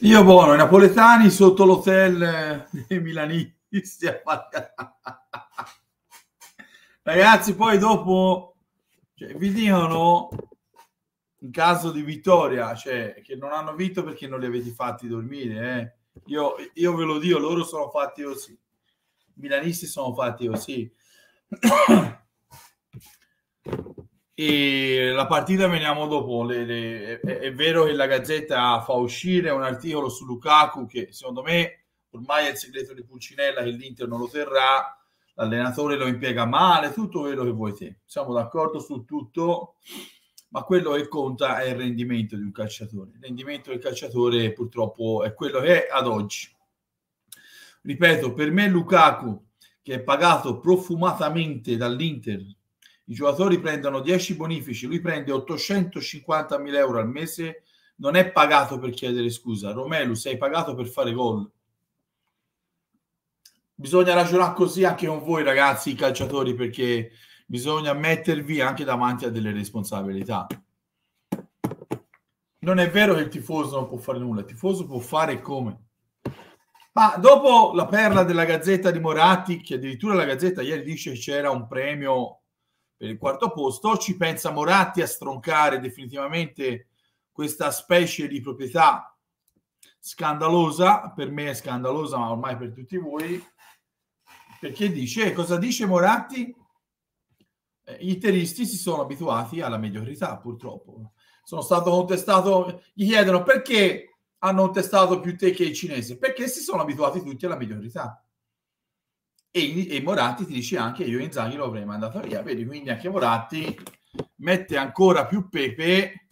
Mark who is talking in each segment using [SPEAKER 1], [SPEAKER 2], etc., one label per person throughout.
[SPEAKER 1] Io buono, i napoletani sotto l'hotel dei milanisti. Ragazzi, poi dopo cioè, vi dicono in caso di vittoria, cioè che non hanno vinto perché non li avete fatti dormire. Eh. Io, io, ve lo dico, loro sono fatti così. I milanisti sono fatti così. E la partita veniamo dopo. Le, le, è, è, vero che la Gazzetta fa uscire un articolo su Lukaku che secondo me ormai è il segreto di Pulcinella che l'Inter non lo terrà, l'allenatore lo impiega male, tutto quello che vuoi te. Siamo d'accordo su tutto, ma quello che conta è il rendimento di un calciatore. Il rendimento del calciatore purtroppo è quello che è ad oggi. Ripeto, per me Lukaku che è pagato profumatamente dall'Inter i giocatori prendono 10 bonifici, lui prende 850.000 euro al mese, non è pagato per chiedere scusa. Romelu, sei pagato per fare gol. Bisogna ragionare così anche con voi ragazzi, i calciatori, perché bisogna mettervi anche davanti a delle responsabilità. Non è vero che il tifoso non può fare nulla, il tifoso può fare come. Ma dopo la perla della Gazzetta di Moratti, che addirittura la Gazzetta ieri dice che c'era un premio per il quarto posto. Ci pensa Moratti a stroncare definitivamente questa specie di proprietà scandalosa, per me è scandalosa, ma ormai per tutti voi, perché dice, cosa dice Moratti? gli eh, interisti si sono abituati alla mediocrità, purtroppo. Sono stato contestato, gli chiedono perché hanno testato più te che i cinesi, perché si sono abituati tutti alla mediocrità. E, e, Moratti ti dice anche io Inzaghi lo avrei mandato via, vedi, quindi anche Moratti mette ancora più pepe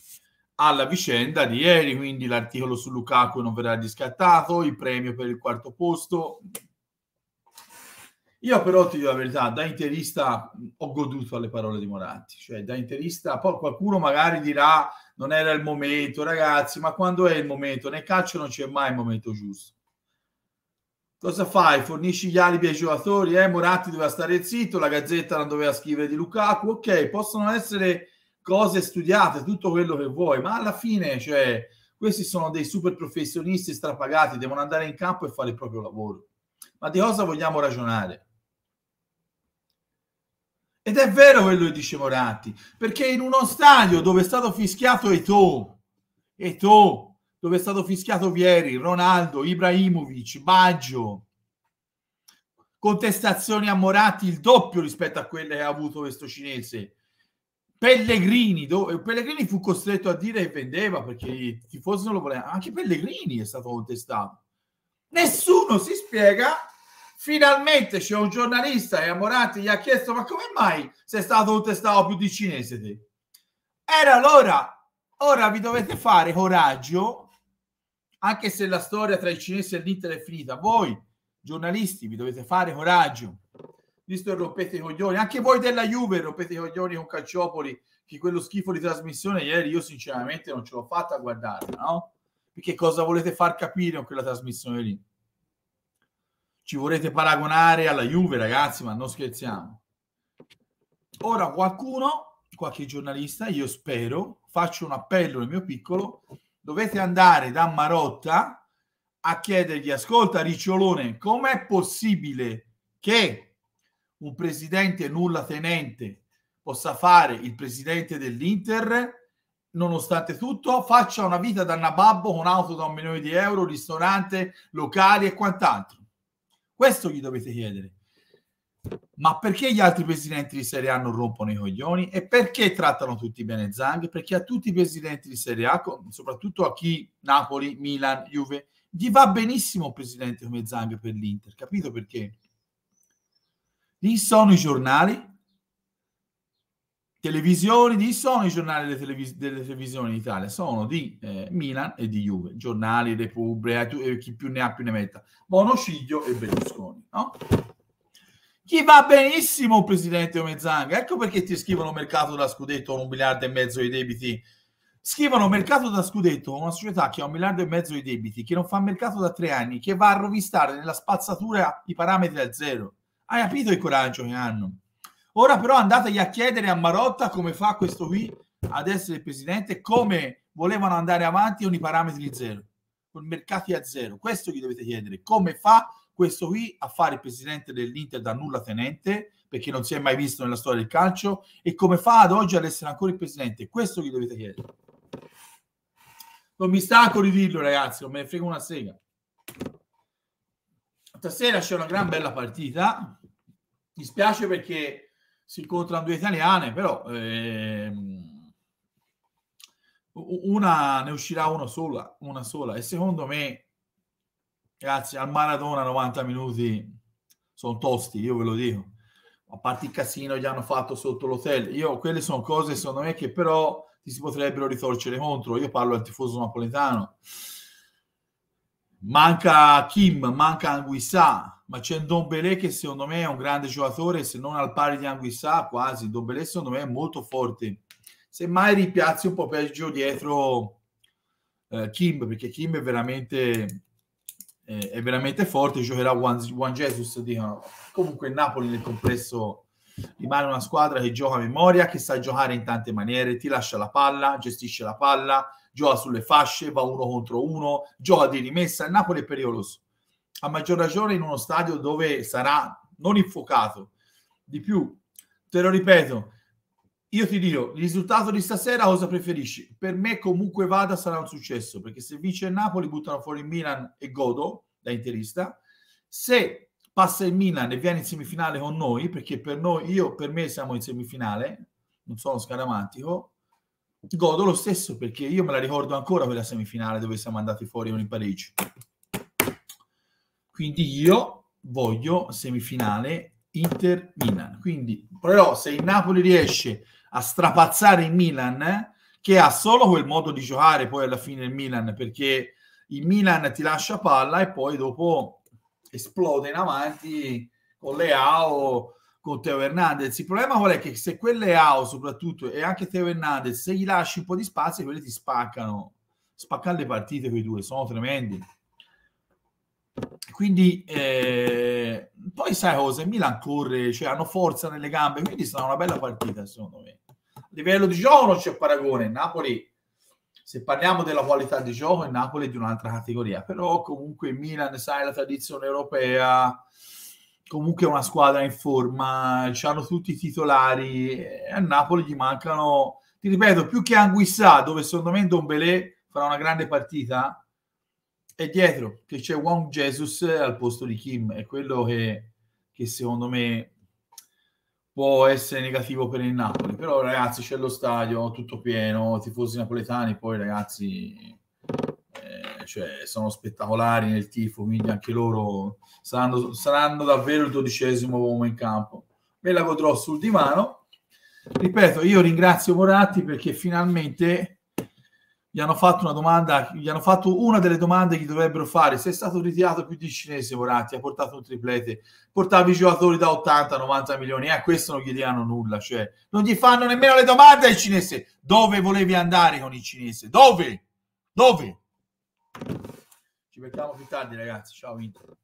[SPEAKER 1] alla vicenda di ieri, quindi l'articolo su Lukaku non verrà riscattato, il premio per il quarto posto. Io però ti dico la verità, da interista ho goduto alle parole di Moratti, cioè da interista poi qualcuno magari dirà non era il momento, ragazzi, ma quando è il momento? Nel calcio non c'è mai il momento giusto Cosa fai? Fornisci gli alibi ai giocatori? Eh, Moratti doveva stare zitto, la Gazzetta non doveva scrivere di Lukaku. Ok, possono essere cose studiate, tutto quello che vuoi, ma alla fine, cioè, questi sono dei super professionisti strapagati, devono andare in campo e fare il proprio lavoro. Ma di cosa vogliamo ragionare? Ed è vero quello che dice Moratti, perché in uno stadio dove è stato fischiato Eto, Eto, dove è stato fischiato Vieri, Ronaldo, Ibrahimovic, Baggio, contestazioni a Moratti il doppio rispetto a quelle che ha avuto questo cinese. Pellegrini, dove, Pellegrini fu costretto a dire che vendeva perché i tifosi non lo volevano, anche Pellegrini è stato contestato. Nessuno si spiega finalmente c'è un giornalista e Amorati gli ha chiesto ma come mai sei stato contestato più di cinese te? era allora, ora vi dovete fare coraggio anche se la storia tra il cinesi e l'Inter è finita, voi giornalisti vi dovete fare coraggio, visto che rompete i coglioni, anche voi della Juve rompete i coglioni con Calciopoli, che quello schifo di trasmissione ieri io sinceramente non ce l'ho fatta a guardare, no? Perché cosa volete far capire con quella trasmissione lì? Ci volete paragonare alla Juve, ragazzi, ma non scherziamo. Ora qualcuno, qualche giornalista, io spero, faccio un appello nel mio piccolo, dovete andare da Marotta a chiedergli, ascolta Ricciolone, com'è possibile che un presidente nulla tenente possa fare il presidente dell'Inter, nonostante tutto, faccia una vita da nababbo con auto da un milione di euro, ristorante, locali e quant'altro. Questo gli dovete chiedere. Ma perché gli altri presidenti di Serie A non rompono i coglioni? E perché trattano tutti bene Zang? Perché a tutti i presidenti di Serie A, soprattutto a chi Napoli, Milan, Juve, gli va benissimo un presidente come Zang per l'Inter, capito perché? Lì sono i giornali, televisioni, lì sono i giornali delle, televis- delle televisioni in Italia, sono di eh, Milan e di Juve, giornali, Repubblica, eh, eh, chi più ne ha più ne metta, Bono, e Berlusconi, no? Gli va benissimo un presidente come Zanga. Ecco perché ti scrivono mercato da scudetto con un miliardo e mezzo di debiti. Scrivono mercato da scudetto con una società che ha un miliardo e mezzo di debiti, che non fa mercato da tre anni, che va a rovistare nella spazzatura i parametri a zero. Hai capito il coraggio che hanno? Ora però andategli a chiedere a Marotta come fa questo qui ad essere presidente, come volevano andare avanti con i parametri zero, con i mercati a zero. Questo gli dovete chiedere, come fa questo qui a fare il presidente dell'Inter da nulla tenente, perché non si è mai visto nella storia del calcio, e come fa ad oggi ad essere ancora il presidente? Questo gli dovete chiedere. Non mi stanco di dirlo, ragazzi, non me ne frega una sega. Stasera c'è una gran bella partita. Mi spiace perché si incontrano due italiane, però ehm, una ne uscirà una sola, una sola, e secondo me Grazie, al Maradona 90 minuti sono tosti, io ve lo dico. A parte il casino gli hanno fatto sotto l'hotel, io quelle sono cose secondo me che però ti si potrebbero ritorcere contro. Io parlo al tifoso napoletano. Manca Kim, manca Anguissà, ma c'è Don Belé che secondo me è un grande giocatore, se non al pari di Anguissà quasi. Don Belé secondo me è molto forte. Semmai ripiazzi un po' peggio dietro eh, Kim, perché Kim è veramente eh, è veramente forte, giocherà Juan, Jesus, dicono. Comunque il Napoli nel complesso rimane una squadra che gioca a memoria, che sa giocare in tante maniere, ti lascia la palla, gestisce la palla, gioca sulle fasce, va uno contro uno, gioca di rimessa, il Napoli è pericoloso. A maggior ragione in uno stadio dove sarà non infuocato, di più, te lo ripeto, io ti dico, il risultato di stasera cosa preferisci? Per me comunque vada sarà un successo, perché se vince il Napoli buttano fuori il Milan e godo da interista. Se passa il Milan e viene in semifinale con noi, perché per noi, io per me siamo in semifinale, non sono scaramantico, godo lo stesso perché io me la ricordo ancora quella semifinale dove siamo andati fuori con il Parigi. Quindi io voglio semifinale Inter-Milan. Quindi però se il Napoli riesce a strapazzare il Milan, che ha solo quel modo di giocare poi alla fine il Milan, perché il Milan ti lascia palla e poi dopo esplode in avanti con Leao, con Teo Hernandez. Il problema qual è? Che se quel Leao soprattutto e anche Teo Hernandez, se gli lasci un po' di spazio, quelli ti spaccano. Spaccano le partite quei due, sono tremendi. Quindi eh, poi sai cosa? Il Milan corre, cioè hanno forza nelle gambe, quindi sarà una bella partita secondo me livello di gioco non c'è paragone. Napoli, se parliamo della qualità di gioco, il Napoli è di un'altra categoria, però comunque Milan, sai, la tradizione europea, comunque è una squadra in forma, hanno tutti i titolari, a Napoli gli mancano, ti ripeto, più che Anguissà, dove secondo me Don Belé farà una grande partita, è dietro, che c'è Wong Jesus al posto di Kim, è quello che, che secondo me può essere negativo per il Napoli, però ragazzi c'è lo stadio tutto pieno, tifosi napoletani, poi ragazzi eh, cioè, sono spettacolari nel tifo, quindi anche loro saranno, saranno davvero il dodicesimo uomo in campo. Me la godrò sul divano. Ripeto, io ringrazio Moratti perché finalmente gli hanno fatto una domanda, gli hanno fatto una delle domande che dovrebbero fare, se è stato ritirato più di cinese Moratti, ha portato un triplete, portava i giocatori da 80-90 milioni, e eh, a questo non gli diranno nulla, cioè non gli fanno nemmeno le domande ai cinese, dove volevi andare con il cinese, dove? Dove? Ci mettiamo più tardi ragazzi, ciao Inter.